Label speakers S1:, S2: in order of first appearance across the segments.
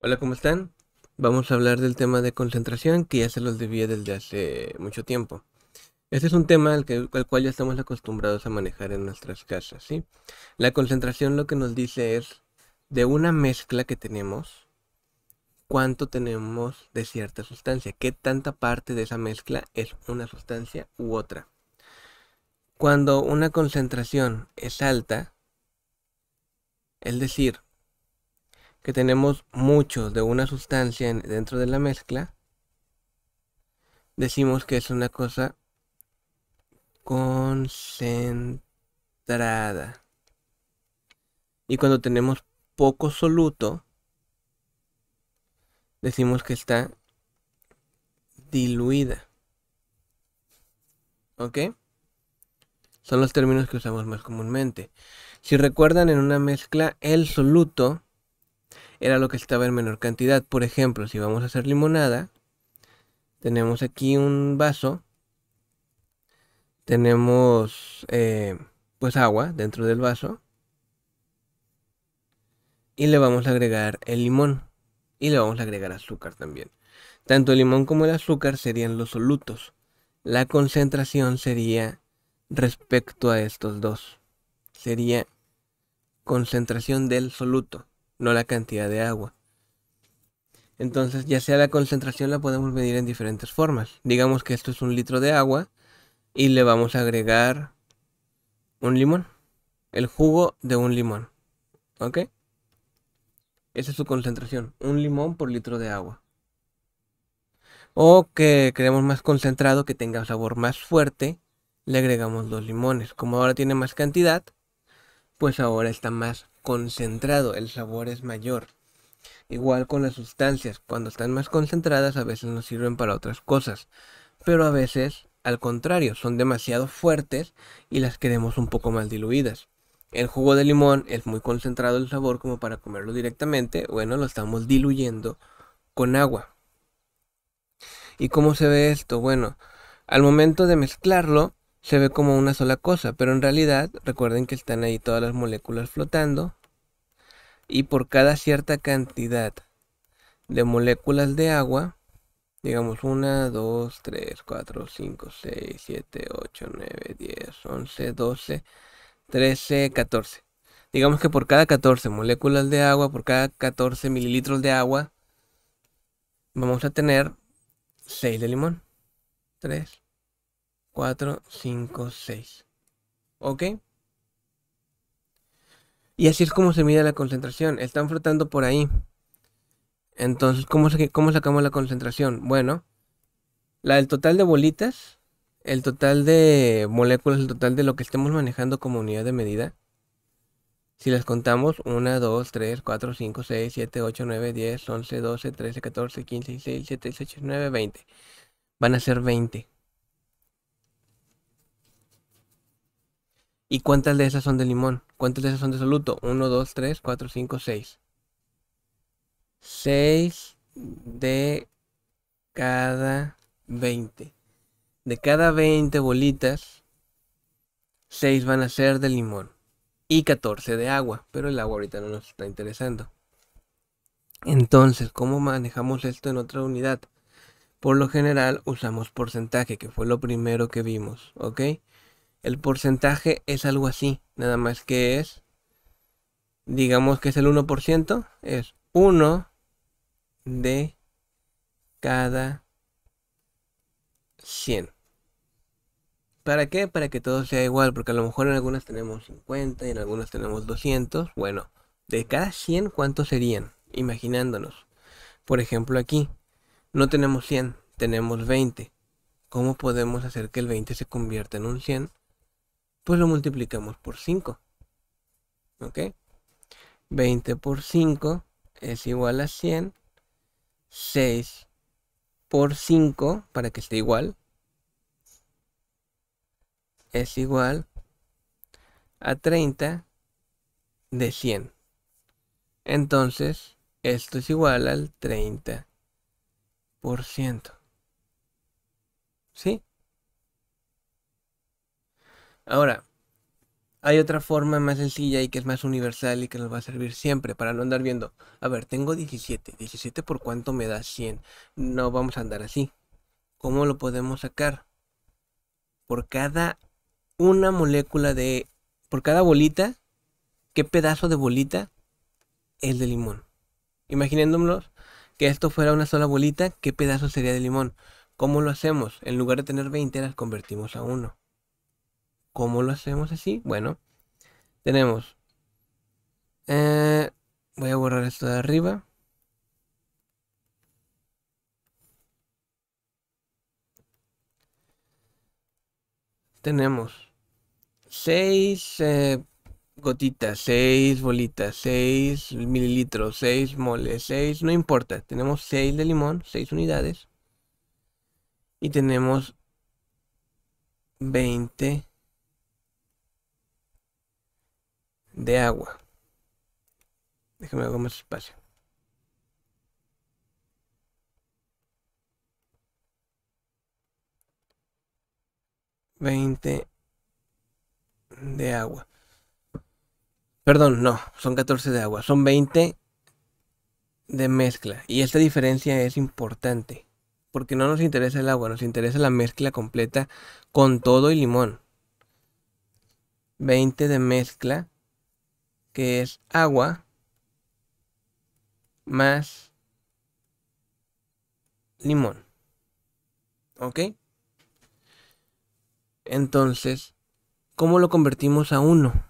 S1: Hola, ¿cómo están? Vamos a hablar del tema de concentración que ya se los debía desde hace mucho tiempo. Este es un tema al, cual ya estamos acostumbrados a manejar en nuestras casas, ¿sí? La concentración lo que nos dice es de una mezcla que tenemos, cuánto tenemos de cierta sustancia, qué tanta parte de esa mezcla es una sustancia u otra. Cuando una concentración es alta, es decir, que tenemos mucho de una sustancia dentro de la mezcla, decimos que es una cosa concentrada. Y cuando tenemos poco soluto, decimos que está diluida. ¿Ok? Son los términos que usamos más comúnmente. Si recuerdan en una mezcla, el soluto era lo que estaba en menor cantidad. Por ejemplo, si vamos a hacer limonada, tenemos aquí un vaso, tenemos eh, pues agua dentro del vaso y le vamos a agregar el limón y le vamos a agregar azúcar también. Tanto el limón como el azúcar serían los solutos. La concentración sería respecto a estos dos. Sería concentración del soluto no la cantidad de agua. Entonces, ya sea la concentración la podemos medir en diferentes formas. Digamos que esto es un litro de agua y le vamos a agregar un limón. El jugo de un limón. ¿Ok? Esa es su concentración. Un limón por litro de agua. O que queremos más concentrado, que tenga sabor más fuerte, le agregamos dos limones. Como ahora tiene más cantidad, pues ahora está más concentrado el sabor es mayor. Igual con las sustancias, cuando están más concentradas a veces nos sirven para otras cosas, pero a veces, al contrario, son demasiado fuertes y las queremos un poco más diluidas. El jugo de limón es muy concentrado el sabor como para comerlo directamente, bueno, lo estamos diluyendo con agua. ¿Y cómo se ve esto? Bueno, al momento de mezclarlo se ve como una sola cosa, pero en realidad recuerden que están ahí todas las moléculas flotando y por cada cierta cantidad de moléculas de agua, digamos 1, 2, 3, 4, 5, 6, 7, 8, 9, 10, 11, 12, 13, 14. Digamos que por cada 14 moléculas de agua, por cada 14 mililitros de agua, vamos a tener 6 de limón. 3, 4, 5, 6. ¿Ok? Y así es como se mide la concentración. Están flotando por ahí. Entonces, ¿cómo, cómo sacamos la concentración? Bueno, la del total de bolitas, el total de moléculas, el total de lo que estemos manejando como unidad de medida. Si las contamos, 1, 2, 3, 4, 5, 6, 7, 8, 9, 10, 11, 12, 13, 14, 15, 16, 17, 18, 19, 20. Van a ser 20. ¿Y cuántas de esas son de limón? ¿Cuántas de esas son de soluto? 1, 2, 3, 4, 5, 6. 6 de cada 20. De cada 20 bolitas, 6 van a ser de limón y 14 de agua, pero el agua ahorita no nos está interesando. Entonces, ¿cómo manejamos esto en otra unidad? Por lo general usamos porcentaje, que fue lo primero que vimos, ¿ok? El porcentaje es algo así, nada más que es, digamos que es el 1%, es 1 de cada 100. ¿Para qué? Para que todo sea igual, porque a lo mejor en algunas tenemos 50 y en algunas tenemos 200. Bueno, de cada 100, ¿cuántos serían? Imaginándonos. Por ejemplo, aquí no tenemos 100, tenemos 20. ¿Cómo podemos hacer que el 20 se convierta en un 100 pues lo multiplicamos por 5. ¿Ok? 20 por 5 es igual a 100. 6 por 5, para que esté igual, es igual a 30 de 100. Entonces, esto es igual al 30%. ¿Sí? Ahora, hay otra forma más sencilla y que es más universal y que nos va a servir siempre para no andar viendo, a ver, tengo 17, 17 por cuánto me da 100. No vamos a andar así. ¿Cómo lo podemos sacar? Por cada una molécula de, por cada bolita, ¿qué pedazo de bolita es de limón? Imaginéndonos que esto fuera una sola bolita, ¿qué pedazo sería de limón? ¿Cómo lo hacemos? En lugar de tener 20 las convertimos a 1. ¿Cómo lo hacemos así? Bueno, tenemos... Eh, voy a borrar esto de arriba. Tenemos 6 eh, gotitas, 6 bolitas, 6 mililitros, 6 moles, 6, no importa. Tenemos 6 de limón, 6 unidades. Y tenemos 20 de agua. Déjame hago más espacio. 20 de agua. Perdón, no, son 14 de agua, son 20 de mezcla. Y esta diferencia es importante, porque no nos interesa el agua, nos interesa la mezcla completa con todo y limón. 20 de mezcla que es agua más limón. ¿Ok? Entonces, ¿cómo lo convertimos a 1?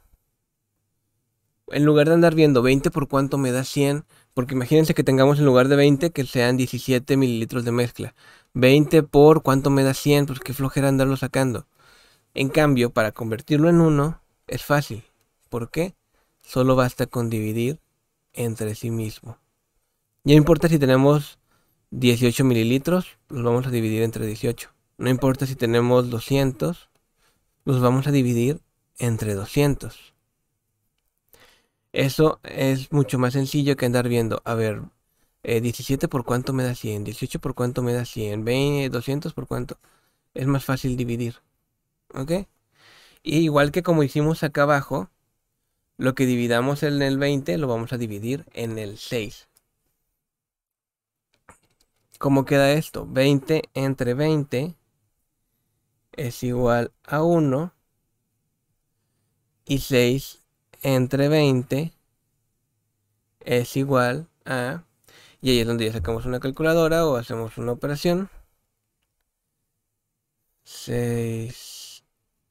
S1: En lugar de andar viendo 20 por cuánto me da 100, porque imagínense que tengamos en lugar de 20 que sean 17 mililitros de mezcla. 20 por cuánto me da 100, pues qué flojera andarlo sacando. En cambio, para convertirlo en 1 es fácil. ¿Por qué? solo basta con dividir entre sí mismo. Ya no importa si tenemos 18 mililitros, los vamos a dividir entre 18. No importa si tenemos 200, los vamos a dividir entre 200. Eso es mucho más sencillo que andar viendo, a ver, 17 eh, por cuánto me da 100, 18 por cuánto me da 100, 200 por cuánto. Es más fácil dividir. ¿Ok? Y igual que como hicimos acá abajo, lo que dividamos en el 20 lo vamos a dividir en el 6. ¿Cómo queda esto? 20 entre 20 es igual a 1. Y 6 entre 20 es igual a... Y ahí es donde ya sacamos una calculadora o hacemos una operación. 6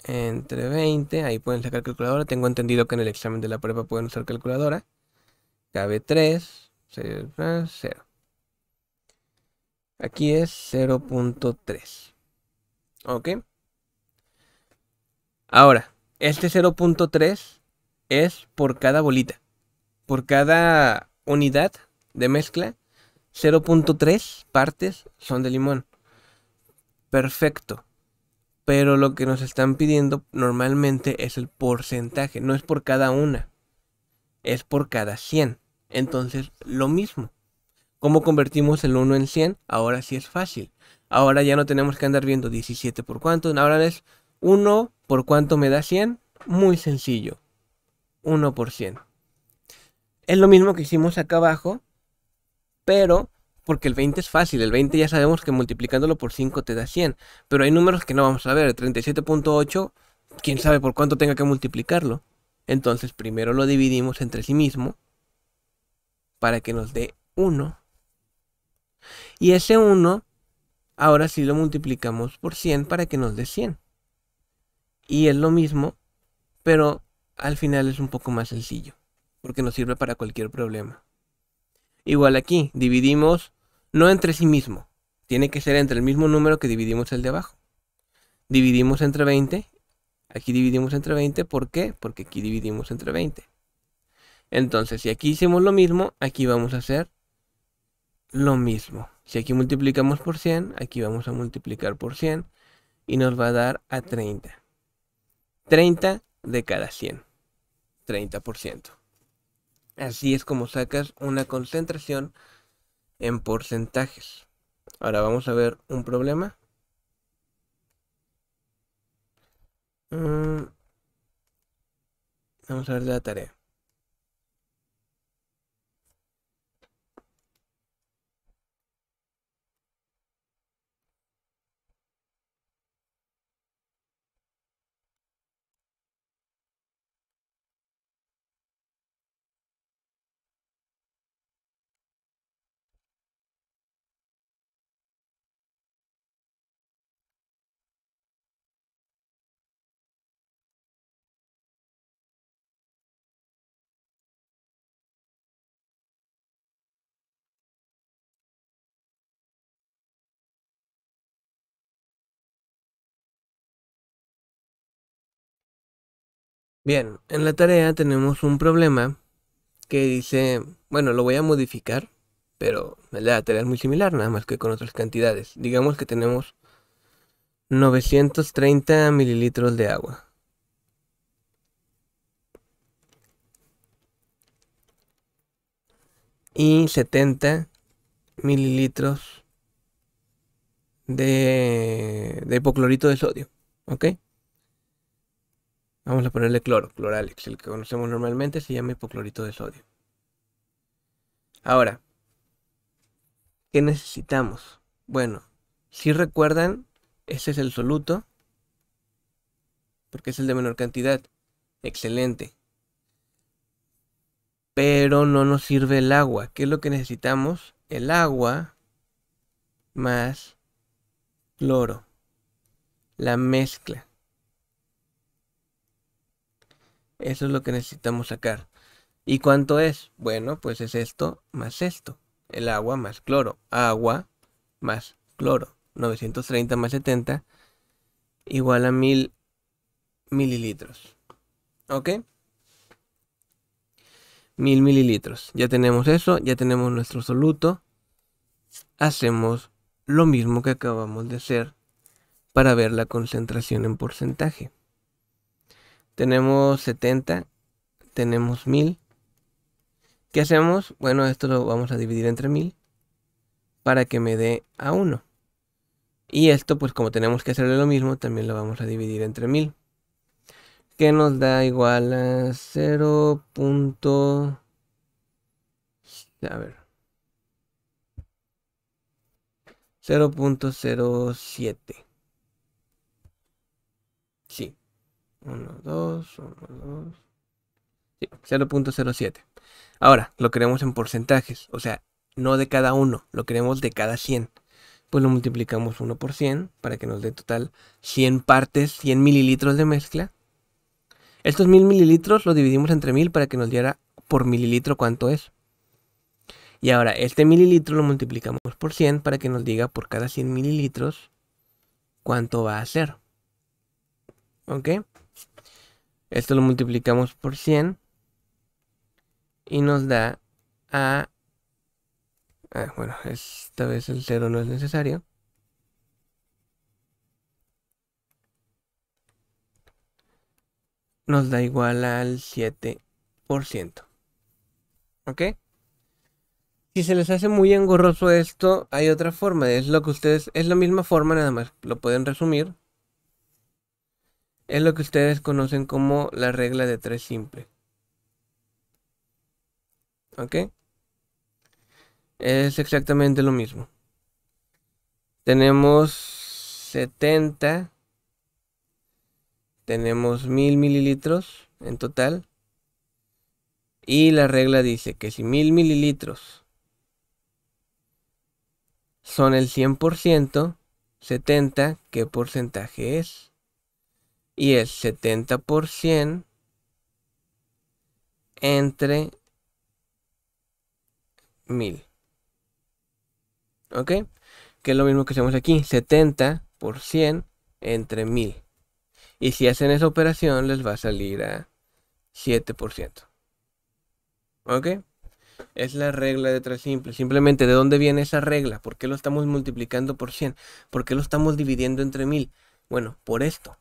S1: entre 20, ahí pueden sacar calculadora. Tengo entendido que en el examen de la prueba pueden usar calculadora. Cabe 3, 0. 0. Aquí es 0.3. ¿Ok? Ahora, este 0.3 es por cada bolita. Por cada unidad de mezcla, 0.3 partes son de limón. Perfecto pero lo que nos están pidiendo normalmente es el porcentaje, no es por cada una, es por cada 100. Entonces, lo mismo. ¿Cómo convertimos el 1 en 100? Ahora sí es fácil. Ahora ya no tenemos que andar viendo 17 por cuánto, ahora es 1 por cuánto me da 100. Muy sencillo, 1 por 100. Es lo mismo que hicimos acá abajo, pero porque el 20 es fácil, el 20 ya sabemos que multiplicándolo por 5 te da 100, pero hay números que no vamos a ver, 37.8, quién sabe por cuánto tenga que multiplicarlo. Entonces primero lo dividimos entre sí mismo para que nos dé 1. Y ese 1, ahora sí lo multiplicamos por 100 para que nos dé 100. Y es lo mismo, pero al final es un poco más sencillo, porque nos sirve para cualquier problema. Igual aquí, dividimos no entre sí mismo. Tiene que ser entre el mismo número que dividimos el de abajo. Dividimos entre 20. Aquí dividimos entre 20. ¿Por qué? Porque aquí dividimos entre 20. Entonces, si aquí hicimos lo mismo, aquí vamos a hacer lo mismo. Si aquí multiplicamos por 100, aquí vamos a multiplicar por 100 y nos va a dar a 30. 30 de cada 100. 30%. Así es como sacas una concentración en porcentajes. Ahora vamos a ver un problema. Mm. Vamos a ver la tarea. Bien, en la tarea tenemos un problema que dice, bueno, lo voy a modificar, pero la tarea es muy similar, nada más que con otras cantidades. Digamos que tenemos 930 mililitros de agua. Y 70 mililitros de, hipoclorito de sodio. ¿Ok? Vamos a ponerle cloro, cloralex, el que conocemos normalmente se llama hipoclorito de sodio. Ahora, ¿qué necesitamos? Bueno, si recuerdan, ese es el soluto, porque es el de menor cantidad. Excelente. Pero no nos sirve el agua. ¿Qué es lo que necesitamos? El agua más cloro. La mezcla. Eso es lo que necesitamos sacar. ¿Y cuánto es? Bueno, pues es esto más esto. El agua más cloro. Agua más cloro. 930 más 70 igual a 1000 mililitros. ¿Ok? 1000 mililitros. Ya tenemos eso, ya tenemos nuestro soluto. Hacemos lo mismo que acabamos de hacer para ver la concentración en porcentaje tenemos 70, tenemos 1000. ¿Qué hacemos? Bueno, esto lo vamos a dividir entre 1000 para que me dé a 1. Y esto, pues como tenemos que hacerle lo mismo, también lo vamos a dividir entre 1000. Que nos da igual a 0. A ver. 0.07. 1, 2, 1, 2. Sí, 0.07. Ahora, lo queremos en porcentajes, o sea, no de cada uno, lo queremos de cada 100. Pues lo multiplicamos 1 por 100 para que nos dé total 100 partes, 100 mililitros de mezcla. Estos 1000 mililitros lo dividimos entre 1000 para que nos diera por mililitro cuánto es. Y ahora, este mililitro lo multiplicamos por 100 para que nos diga por cada 100 mililitros cuánto va a ser. ¿Ok? Esto lo multiplicamos por 100 y nos da a... Ah, bueno, esta vez el 0 no es necesario. Nos da igual al 7%. ¿Ok? Si se les hace muy engorroso esto, hay otra forma. Es lo que ustedes, es la misma forma, nada más lo pueden resumir es lo que ustedes conocen como la regla de tres simple. ¿Ok? Es exactamente lo mismo. Tenemos 70. Tenemos 1000 mililitros en total. Y la regla dice que si 1000 mililitros son el 100%, 70, ¿qué porcentaje es? y el 70% entre 1000. ¿Ok? Que es lo mismo que hacemos aquí, 70% entre 1000. Y si hacen esa operación les va a salir a 7%. ¿Ok? Es la regla de tres simples. Simplemente, ¿de dónde viene esa regla? ¿Por qué lo estamos multiplicando por 100? ¿Por qué lo estamos dividiendo entre 1000? Bueno, por esto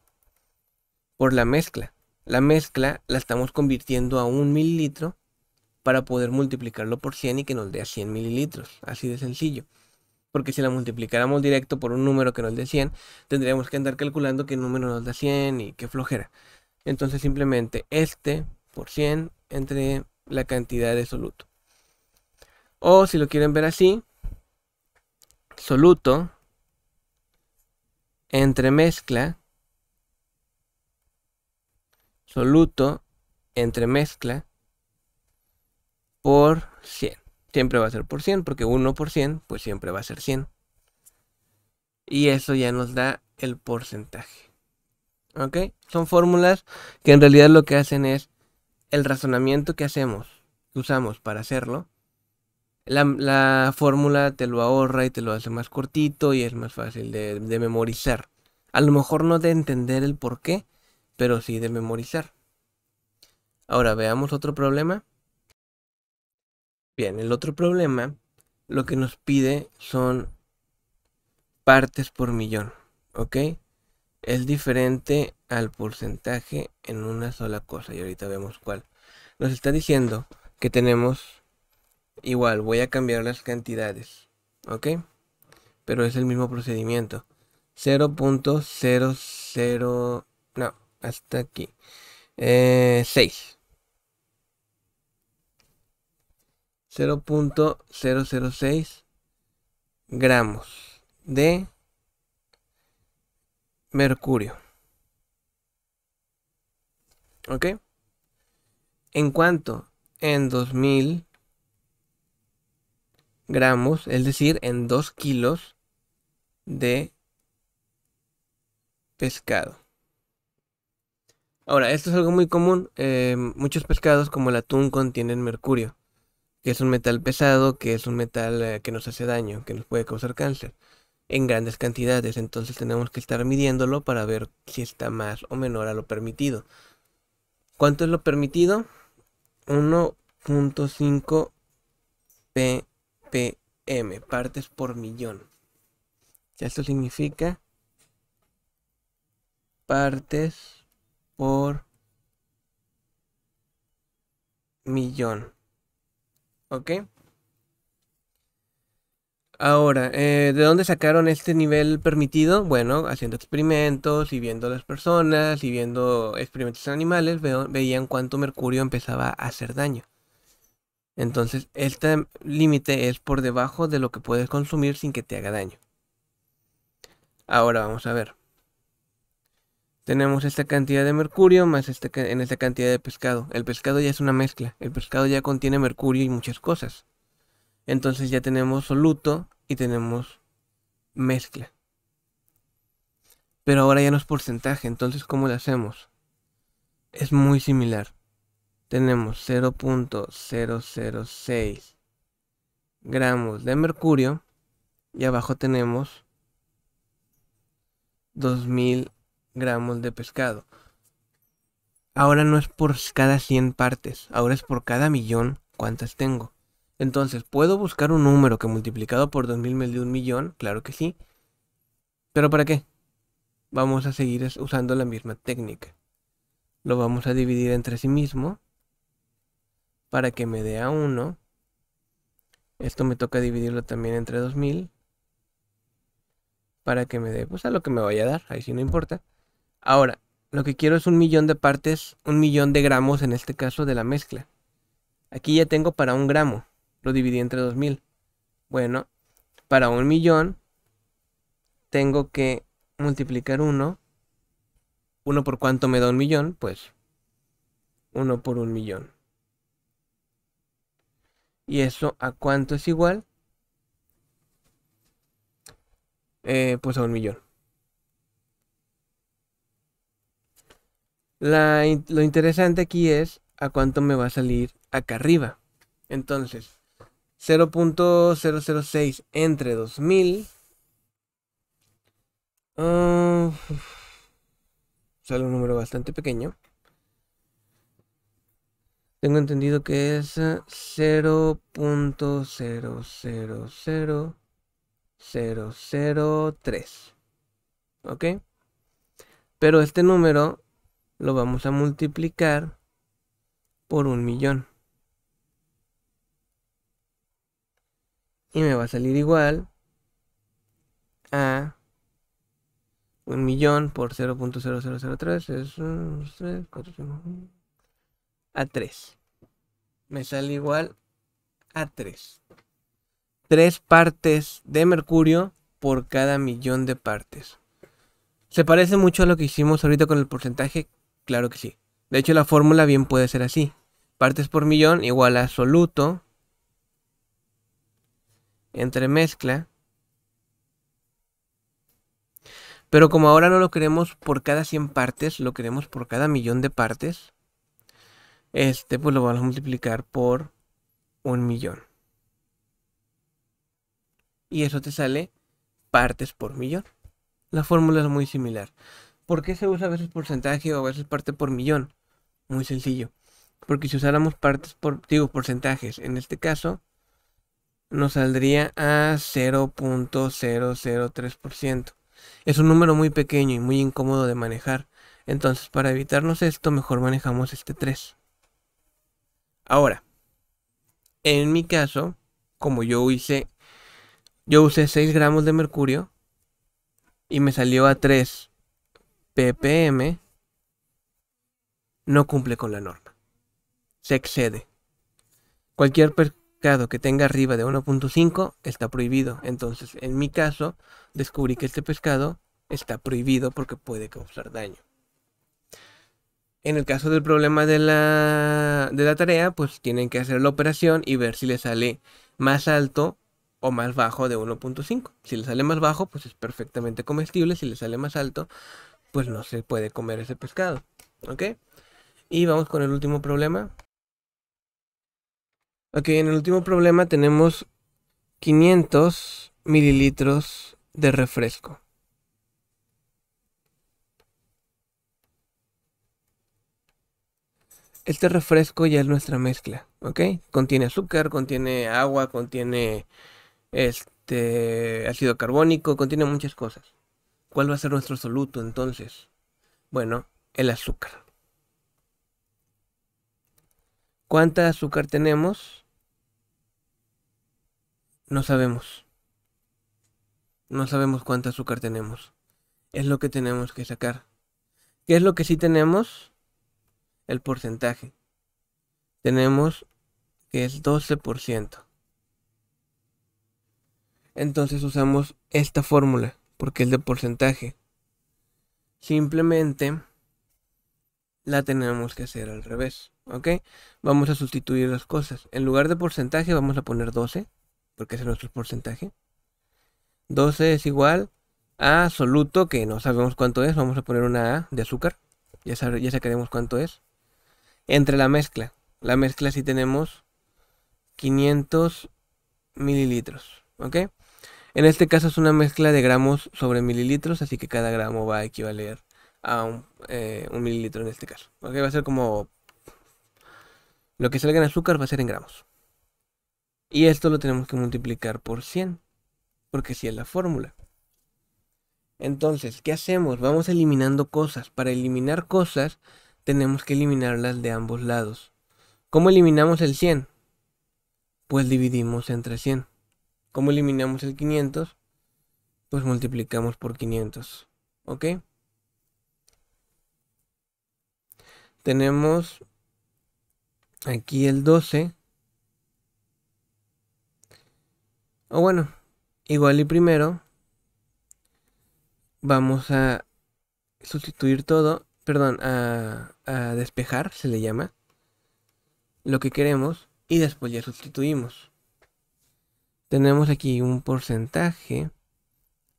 S1: por la mezcla. La mezcla la estamos convirtiendo a un mililitro para poder multiplicarlo por 100 y que nos dé 100 mililitros. Así de sencillo. Porque si la multiplicáramos directo por un número que nos dé 100, tendríamos que andar calculando qué número nos da 100 y qué flojera. Entonces simplemente este por 100 entre la cantidad de soluto. O si lo quieren ver así, soluto entre mezcla soluto mezcla por 100. Siempre va a ser por 100 porque 1 por 100 pues siempre va a ser 100. Y eso ya nos da el porcentaje. ¿Ok? Son fórmulas que en realidad lo que hacen es el razonamiento que hacemos, que usamos para hacerlo. La, fórmula te lo ahorra y te lo hace más cortito y es más fácil de, de memorizar. A lo mejor no de entender el por qué, pero sí de memorizar. Ahora veamos otro problema. Bien, el otro problema lo que nos pide son partes por millón, ¿ok? Es diferente al porcentaje en una sola cosa y ahorita vemos cuál. Nos está diciendo que tenemos igual, voy a cambiar las cantidades, ¿ok? Pero es el mismo procedimiento. 0.00 no hasta aquí. 6. Eh, 0.006 gramos de mercurio. ¿Ok? En cuanto en 2000 gramos, es decir, en 2 kilos de pescado. Ahora, esto es algo muy común. Eh, muchos pescados como el atún contienen mercurio, que es un metal pesado, que es un metal eh, que nos hace daño, que nos puede causar cáncer, en grandes cantidades. Entonces tenemos que estar midiéndolo para ver si está más o menor a lo permitido. ¿Cuánto es lo permitido? 1.5 ppm, partes por millón. Esto significa partes por millón. ¿Ok? Ahora, eh, ¿de dónde sacaron este nivel permitido? Bueno, haciendo experimentos y viendo a las personas y viendo experimentos en animales, veían cuánto mercurio empezaba a hacer daño. Entonces, este límite es por debajo de lo que puedes consumir sin que te haga daño. Ahora vamos a ver tenemos esta cantidad de mercurio más esta, en esta cantidad de pescado. El pescado ya es una mezcla. El pescado ya contiene mercurio y muchas cosas. Entonces ya tenemos soluto y tenemos mezcla. Pero ahora ya no es porcentaje. Entonces, ¿cómo lo hacemos? Es muy similar. Tenemos 0.006 gramos de mercurio. Y abajo tenemos 2000 gramos de pescado. Ahora no es por cada 100 partes, ahora es por cada millón cuántas tengo. Entonces, ¿puedo buscar un número que multiplicado por 2000 me dé un millón? Claro que sí. ¿Pero para qué? Vamos a seguir usando la misma técnica. Lo vamos a dividir entre sí mismo para que me dé a 1. Esto me toca dividirlo también entre 2000 para que me dé pues a lo que me vaya a dar, ahí sí no importa. Ahora, lo que quiero es un millón de partes, un millón de gramos en este caso de la mezcla. Aquí ya tengo para un gramo, lo dividí entre 2000. Bueno, para un millón tengo que multiplicar uno. ¿Uno por cuánto me da un millón, pues uno por un millón. ¿Y eso a cuánto es igual? Eh, pues a un millón. lo interesante aquí es a cuánto me va a salir acá arriba. Entonces, 0.006 entre 2000. Ah, sale un número bastante pequeño. Tengo entendido que es 0.000003. Ah, ¿Ok? Pero este número lo vamos a multiplicar por un millón. Y me va a salir igual a un millón por 0.0003 es un, a 3. Me sale igual a 3. 3 partes de mercurio por cada millón de partes. Se parece mucho a lo que hicimos ahorita con el porcentaje, Claro que sí. De hecho, la fórmula bien puede ser así. Partes por millón igual a absoluto. entre mezcla. Pero como ahora no lo queremos por cada 100 partes, lo queremos por cada millón de partes, este pues lo vamos a multiplicar por un millón. Y eso te sale partes por millón. La fórmula es muy similar. ¿Por qué se usa a veces porcentaje o a veces parte por millón? Muy sencillo. Porque si usáramos partes por, digo, porcentajes, en este caso, nos saldría a 0.003%. Es un número muy pequeño y muy incómodo de manejar. Entonces, para evitarnos esto, mejor manejamos este 3. Ahora, en mi caso, como yo hice, yo usé 6 gramos de mercurio y me salió a 3 ppm no cumple con la norma. Se excede. Cualquier pescado que tenga arriba de 1.5 está prohibido. Entonces, en mi caso, descubrí que este pescado está prohibido porque puede causar daño. En el caso del problema de la, de la, tarea, pues tienen que hacer la operación y ver si le sale más alto o más bajo de 1.5. Si le sale más bajo, pues es perfectamente comestible. Si le sale más alto, pues no se puede comer ese pescado. ¿Ok? Y vamos con el último problema. Ok, en el último problema tenemos 500 mililitros de refresco. Este refresco ya es nuestra mezcla, ¿ok? Contiene azúcar, contiene agua, contiene este ácido carbónico, contiene muchas cosas. ¿Cuál va a ser nuestro soluto entonces? Bueno, el azúcar. ¿Cuánta azúcar tenemos? No sabemos. No sabemos cuánta azúcar tenemos. Es lo que tenemos que sacar. ¿Qué es lo que sí tenemos? El porcentaje. Tenemos que es 12%. Entonces usamos esta fórmula porque es de porcentaje. Simplemente la tenemos que hacer al revés, ¿ok? Vamos a sustituir las cosas. En lugar de porcentaje vamos a poner 12, porque ese es nuestro porcentaje. 12 es igual a absoluto, que no sabemos cuánto es, vamos a poner una A de azúcar, ya, sacaremos cuánto es. Entre la mezcla, la mezcla si tenemos 500 mililitros, ¿ok? En este caso es una mezcla de gramos sobre mililitros, así que cada gramo va a equivaler a eh, un, mililitro en este caso. ¿Ok? Va a ser como... Lo que salga en azúcar va a ser en gramos. Y esto lo tenemos que multiplicar por 100, porque así es la fórmula. Entonces, ¿qué hacemos? Vamos eliminando cosas. Para eliminar cosas, tenemos que eliminarlas de ambos lados. ¿Cómo eliminamos el 100? Pues dividimos entre 100. ¿Cómo eliminamos el 500? Pues multiplicamos por 500. ¿Ok? Tenemos aquí el 12. O bueno, igual y primero vamos a sustituir todo, perdón, a despejar, se le llama, lo que queremos y después ya sustituimos tenemos aquí un porcentaje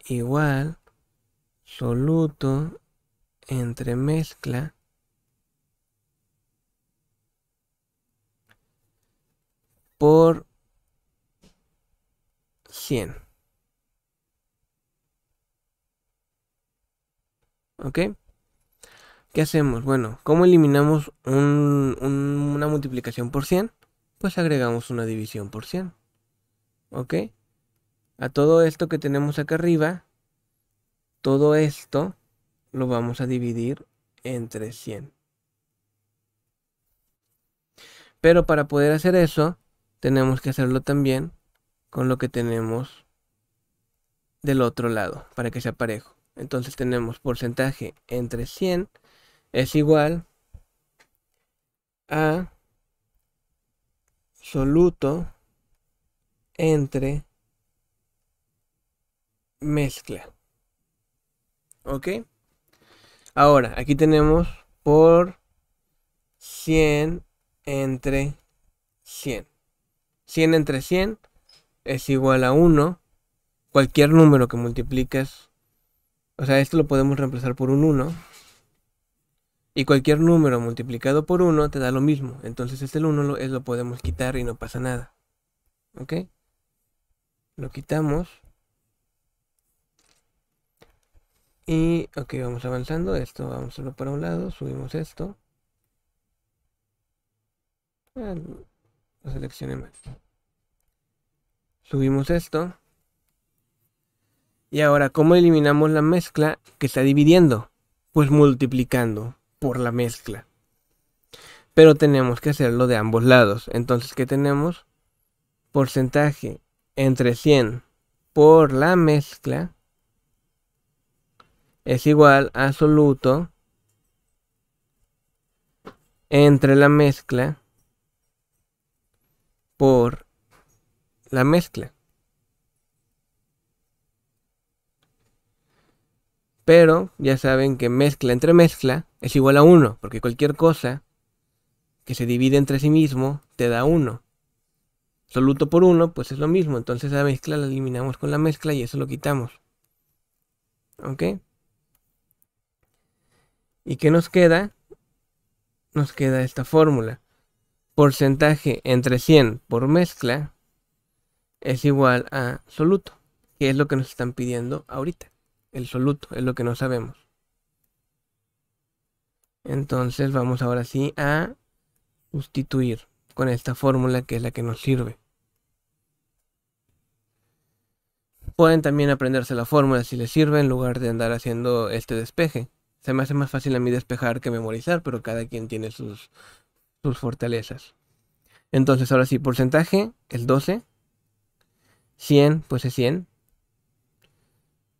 S1: igual soluto entre mezcla por 100. ¿Ok? ¿Qué hacemos? Bueno, ¿cómo eliminamos una multiplicación por 100? Pues agregamos una división por 100. ¿ok? A todo esto que tenemos acá arriba, todo esto lo vamos a dividir entre 100. Pero para poder hacer eso, tenemos que hacerlo también con lo que tenemos del otro lado, para que sea parejo. Entonces tenemos porcentaje entre 100 es igual a soluto entre mezcla. ¿Ok? Ahora, aquí tenemos por 100 entre 100. 100 entre 100 es igual a 1. Cualquier número que multipliques, o sea, esto lo podemos reemplazar por un 1. Y cualquier número multiplicado por 1 te da lo mismo. Entonces este 1 lo, lo podemos quitar y no pasa nada. ¿Ok? Lo quitamos. Y, ok, vamos avanzando. Esto vamos solo para un lado. Subimos esto. Ah, lo seleccioné Subimos esto. Y ahora, ¿cómo eliminamos la mezcla que está dividiendo? Pues multiplicando por la mezcla. Pero tenemos que hacerlo de ambos lados. Entonces, ¿qué tenemos? Porcentaje entre 100 por la mezcla es igual a entre la mezcla por la mezcla. Pero ya saben que mezcla entre mezcla es igual a 1, porque cualquier cosa que se divide entre sí mismo te da 1 soluto por 1, pues es lo mismo. Entonces la mezcla la eliminamos con la mezcla y eso lo quitamos. ¿Ok? ¿Y qué nos queda? Nos queda esta fórmula. Porcentaje entre 100 por mezcla es igual a soluto, que es lo que nos están pidiendo ahorita. El soluto es lo que no sabemos. Entonces vamos ahora sí a sustituir con esta fórmula que es la que nos sirve. Pueden también aprenderse la fórmula si les sirve en lugar de andar haciendo este despeje. Se me hace más fácil a mí despejar que memorizar, pero cada quien tiene sus, sus fortalezas. Entonces, ahora sí, porcentaje, el 12. 100, pues es 100.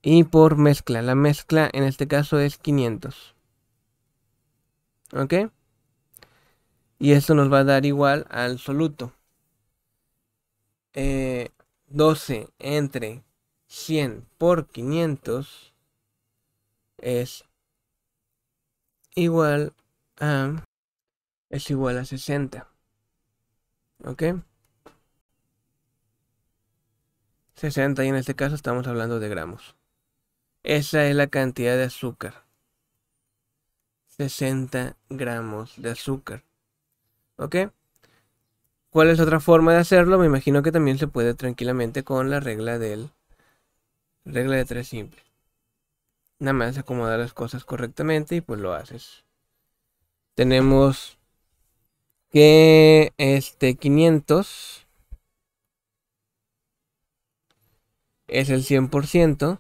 S1: Y por mezcla, la mezcla en este caso es 500. ¿Ok? y esto nos va a dar igual al soluto. 12 eh, entre 100 por 500 es igual a es igual a 60. ¿Ok? 60 y en este caso estamos hablando de gramos. Esa es la cantidad de azúcar. 60 gramos de azúcar. ¿Ok? ¿Cuál es otra forma de hacerlo? Me imagino que también se puede tranquilamente con la regla del... Regla de tres simple. Nada más acomodar las cosas correctamente y pues lo haces. Tenemos que este 500 es el 100%.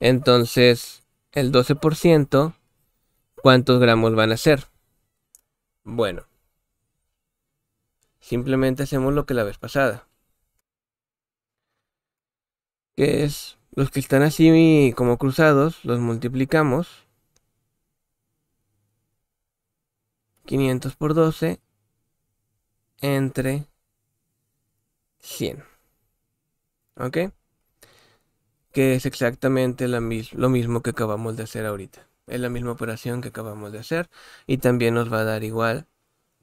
S1: Entonces, el 12%, ¿cuántos gramos van a ser? Bueno. Simplemente hacemos lo que la vez pasada. Que es los que están así como cruzados, los multiplicamos. 500 por 12 entre 100. ¿Ok? Que es exactamente lo mismo que acabamos de hacer ahorita es la misma operación que acabamos de hacer y también nos va a dar igual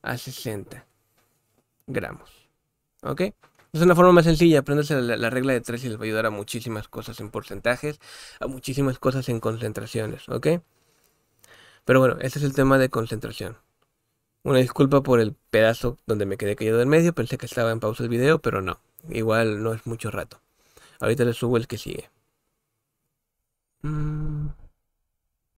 S1: a 60 gramos. ¿Ok? Es una forma más sencilla, aprenderse la, regla de 3 y les va a ayudar a muchísimas cosas en porcentajes, a muchísimas cosas en concentraciones, ¿ok? Pero bueno, este es el tema de concentración. Una disculpa por el pedazo donde me quedé caído en medio, pensé que estaba en pausa el video, pero no, igual no es mucho rato. Ahorita les subo el que sigue. Mm.